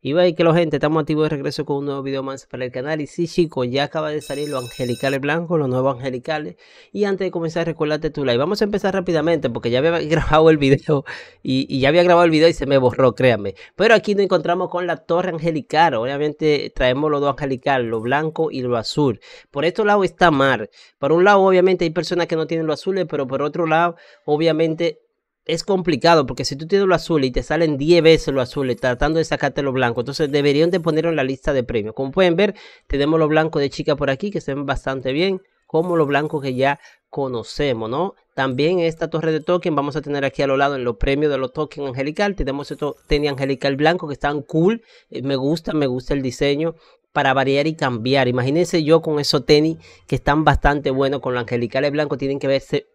Y va que la gente, estamos activos de regreso con un nuevo video más para el canal. Y sí chicos, ya acaba de salir los angelicales blancos, los nuevos angelicales. Y antes de comenzar, recuérdate tu like. Vamos a empezar rápidamente porque ya había grabado el video y, ya había grabado el video y se me borró, créanme. Pero aquí nos encontramos con la torre angelical. Obviamente traemos los dos angelicales, lo blanco y lo azul. Por estos lado está mar. Por un lado, obviamente hay personas que no tienen los azules, pero por otro lado, obviamente es complicado porque si tú tienes lo azul y te salen 10 veces lo azul tratando de sacarte lo blanco, entonces deberían de ponerlo en la lista de premios. Como pueden ver, tenemos los blanco de chica por aquí que se ven bastante bien, como los blancos que ya conocemos, ¿no? También esta torre de token vamos a tener aquí a los lados en los premios de los tokens angelical. Tenemos estos tenis angelical blanco que están cool. Eh, me gusta, me gusta el diseño para variar y cambiar. Imagínense yo con esos tenis que están bastante buenos con los angelicales blancos. Tienen que verse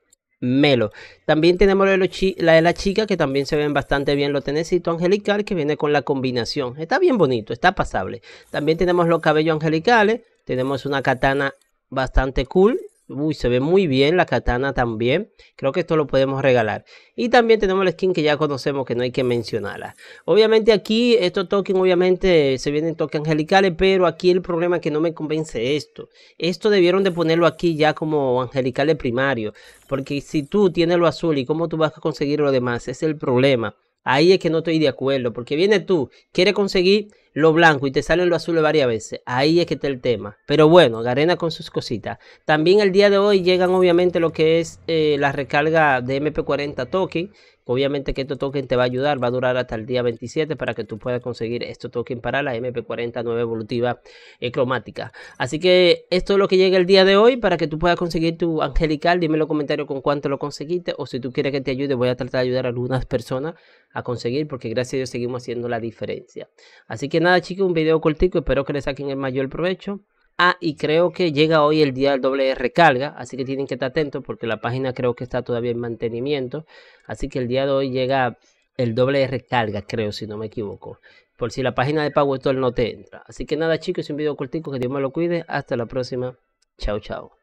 Melo. También tenemos la de, la chica, que también se ven bastante bien los tenecitos angelical, que viene con la combinación. Está bien bonito, está pasable. También tenemos los cabellos angelicales, tenemos una katana bastante cool Uy, se ve muy bien la katana también. Creo que esto lo podemos regalar. Y también tenemos la skin que ya conocemos, que no hay que mencionarla. Obviamente aquí, estos tokens, obviamente se vienen tokens angelicales, pero aquí el problema es que no me convence esto. Esto debieron de ponerlo aquí ya como angelicales primarios. Porque si tú tienes lo azul y cómo tú vas a conseguir lo demás, es el problema. Ahí es que no estoy de acuerdo, porque viene tú, quiere conseguir lo blanco y te sale lo azul varias veces. Ahí es que está el tema. Pero bueno, Garena con sus cositas. También el día de hoy llegan obviamente lo que es eh, la recarga de MP40 token. Obviamente que este token te va a ayudar, va a durar hasta el día 27 para que tú puedas conseguir este token para la mp 49 evolutiva y eh, cromática. Así que esto es lo que llega el día de hoy para que tú puedas conseguir tu angelical. Dime en los comentarios con cuánto lo conseguiste o si tú quieres que te ayude, voy a tratar de ayudar a algunas personas a conseguir porque gracias a Dios seguimos haciendo la diferencia. Así que nada chicos, un video cortico, espero que le saquen el mayor provecho. Ah, y creo que llega hoy el día del doble de recarga, así que tienen que estar atentos porque la página creo que está todavía en mantenimiento. Así que el día de hoy llega el doble de recarga, creo, si no me equivoco. Por si la página de esto no te entra. Así que nada, chicos, un video cortico, que Dios me lo cuide. Hasta la próxima. Chao, chao.